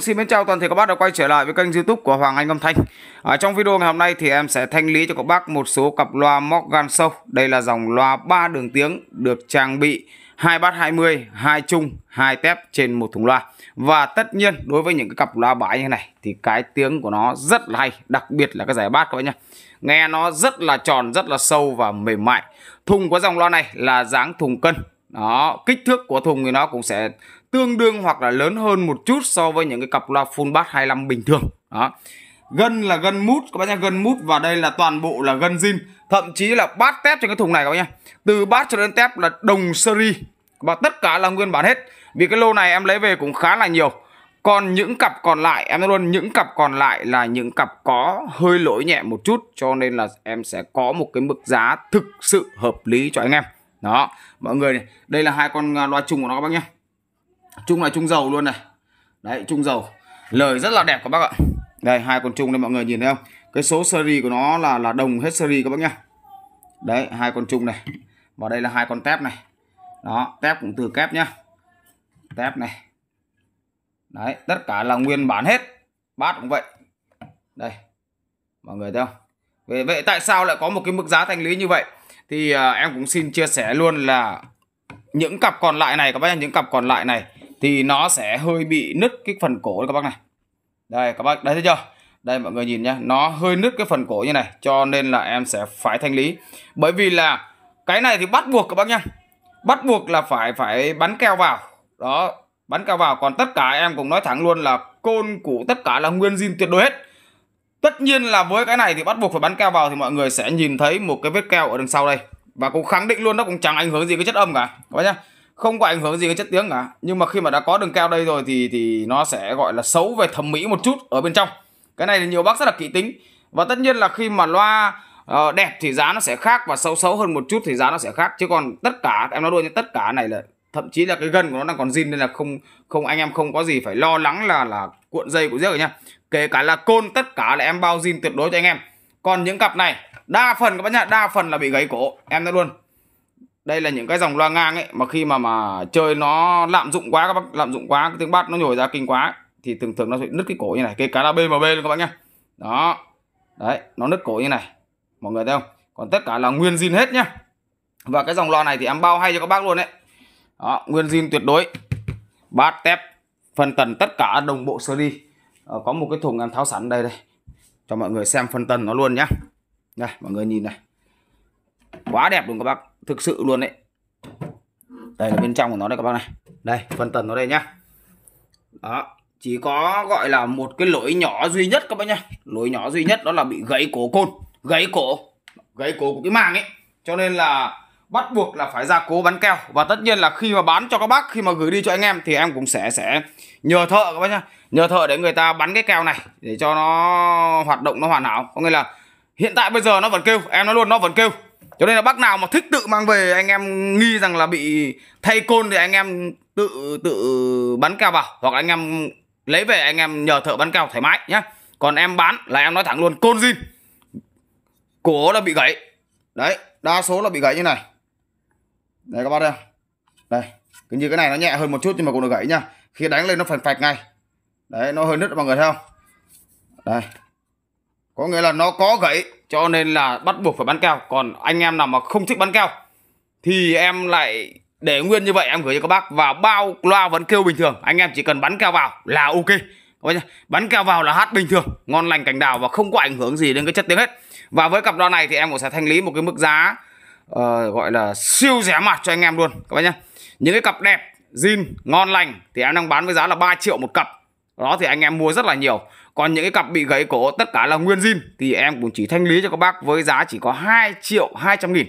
Xin chào toàn thể các bác đã quay trở lại với kênh youtube của Hoàng Anh Âm Thanh à, Trong video ngày hôm nay thì em sẽ thanh lý cho các bác một số cặp loa Morgan Show Đây là dòng loa 3 đường tiếng được trang bị 2 bát 20, 2 chung, 2 tép trên một thùng loa Và tất nhiên đối với những cái cặp loa bãi như này thì cái tiếng của nó rất là hay Đặc biệt là cái giải bát các bác nhé Nghe nó rất là tròn, rất là sâu và mềm mại Thùng của dòng loa này là dáng thùng cân đó kích thước của thùng thì nó cũng sẽ tương đương hoặc là lớn hơn một chút so với những cái cặp loa full bass 25 bình thường đó gân là gân mút các bác nhá gân mút và đây là toàn bộ là gân zin thậm chí là bát tép trên cái thùng này các bác nhá từ bát cho đến tép là đồng seri và tất cả là nguyên bản hết vì cái lô này em lấy về cũng khá là nhiều còn những cặp còn lại em nói luôn những cặp còn lại là những cặp có hơi lỗi nhẹ một chút cho nên là em sẽ có một cái mức giá thực sự hợp lý cho anh em đó mọi người này. đây là hai con à, loa chung của nó các bác nhé chung là chung dầu luôn này đấy chung dầu lời rất là đẹp các bác ạ đây hai con chung đây mọi người nhìn thấy không cái số seri của nó là là đồng hết seri các bác nhá đấy hai con chung này và đây là hai con tép này đó tép cũng từ kép nhá tép này đấy tất cả là nguyên bản hết bát cũng vậy đây mọi người thấy không vậy, vậy tại sao lại có một cái mức giá thành lý như vậy thì à, em cũng xin chia sẻ luôn là những cặp còn lại này các bác nhá, những cặp còn lại này thì nó sẽ hơi bị nứt cái phần cổ các bác này đây các bác đấy thấy chưa đây mọi người nhìn nhá nó hơi nứt cái phần cổ như này cho nên là em sẽ phải thanh lý bởi vì là cái này thì bắt buộc các bác nhá bắt buộc là phải phải bắn keo vào đó bắn keo vào còn tất cả em cũng nói thẳng luôn là côn củ tất cả là nguyên zin tuyệt đối hết Tất nhiên là với cái này thì bắt buộc phải bắn keo vào thì mọi người sẽ nhìn thấy một cái vết keo ở đằng sau đây. Và cũng khẳng định luôn nó cũng chẳng ảnh hưởng gì cái chất âm cả. Các bác nhá. Không có ảnh hưởng gì cái chất tiếng cả. Nhưng mà khi mà đã có đường keo đây rồi thì thì nó sẽ gọi là xấu về thẩm mỹ một chút ở bên trong. Cái này thì nhiều bác rất là kỹ tính. Và tất nhiên là khi mà loa uh, đẹp thì giá nó sẽ khác và xấu xấu hơn một chút thì giá nó sẽ khác. Chứ còn tất cả em nói luôn nhé, tất cả này là thậm chí là cái gân của nó đang còn zin nên là không không anh em không có gì phải lo lắng là là cuộn dây của giếc rồi nha kể cả là côn tất cả là em bao zin tuyệt đối cho anh em còn những cặp này đa phần các bác nhá đa phần là bị gãy cổ em nói luôn đây là những cái dòng loa ngang ấy mà khi mà mà chơi nó lạm dụng quá các bác lạm dụng quá tiếng bát nó nhồi ra kinh quá ấy. thì thường thường nó sẽ nứt cái cổ như này Kể cả là bmb luôn các bác nhá đó đấy nó nứt cổ như này mọi người thấy không còn tất cả là nguyên zin hết nhá và cái dòng loa này thì em bao hay cho các bác luôn đấy đó nguyên zin tuyệt đối bát tép phần tần tất cả đồng bộ sơ đi Ờ, có một cái thùng em tháo sẵn đây đây cho mọi người xem phân tần nó luôn nhá đây mọi người nhìn này quá đẹp luôn các bác thực sự luôn đấy đây là bên trong của nó đây các bác này đây phân tần nó đây nhá đó chỉ có gọi là một cái lỗi nhỏ duy nhất các bác nhá lỗi nhỏ duy nhất đó là bị gãy cổ côn gãy cổ gãy cổ của cái màng ấy cho nên là bắt buộc là phải ra cố bắn keo và tất nhiên là khi mà bán cho các bác khi mà gửi đi cho anh em thì em cũng sẽ sẽ nhờ thợ các bác nhá nhờ thợ để người ta bắn cái keo này để cho nó hoạt động nó hoàn hảo có nghĩa là hiện tại bây giờ nó vẫn kêu em nói luôn nó vẫn kêu cho nên là bác nào mà thích tự mang về anh em nghi rằng là bị thay côn thì anh em tự tự bắn keo vào hoặc anh em lấy về anh em nhờ thợ bắn keo thoải mái nhá còn em bán là em nói thẳng luôn côn zin cổ là bị gãy đấy đa số là bị gãy như này đây các bác đây đây cứ như cái này nó nhẹ hơn một chút nhưng mà cũng được gãy nhá, khi đánh lên nó phành phạch ngay đấy nó hơi nứt mọi người thấy không đây có nghĩa là nó có gãy cho nên là bắt buộc phải bắn keo. còn anh em nào mà không thích bắn keo, thì em lại để nguyên như vậy em gửi cho các bác và bao loa vẫn kêu bình thường anh em chỉ cần bắn keo vào là ok bắn keo vào là hát bình thường ngon lành cảnh đào và không có ảnh hưởng gì đến cái chất tiếng hết và với cặp loa này thì em cũng sẽ thanh lý một cái mức giá uh, gọi là siêu rẻ mặt cho anh em luôn các bác nhá. những cái cặp đẹp zin ngon lành thì em đang bán với giá là 3 triệu một cặp đó thì anh em mua rất là nhiều còn những cái cặp bị gãy cổ tất cả là nguyên zin thì em cũng chỉ thanh lý cho các bác với giá chỉ có 2 triệu 200 nghìn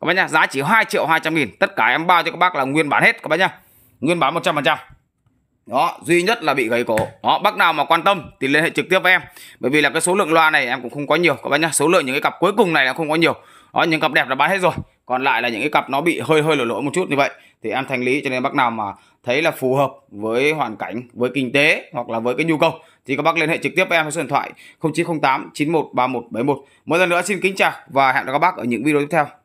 các bác nhá giá chỉ 2 triệu 200 nghìn tất cả em bao cho các bác là nguyên bản hết các bác nhá nguyên bản 100% đó duy nhất là bị gãy cổ đó bác nào mà quan tâm thì liên hệ trực tiếp với em bởi vì là cái số lượng loa này em cũng không có nhiều các bác nhá số lượng những cái cặp cuối cùng này là không có nhiều đó những cặp đẹp là bán hết rồi còn lại là những cái cặp nó bị hơi hơi lỗ lỗi một chút như vậy thì em thanh lý cho nên bác nào mà thấy là phù hợp với hoàn cảnh với kinh tế hoặc là với cái nhu cầu thì các bác liên hệ trực tiếp với em số điện thoại 0908 913171 một lần nữa xin kính chào và hẹn gặp các bác ở những video tiếp theo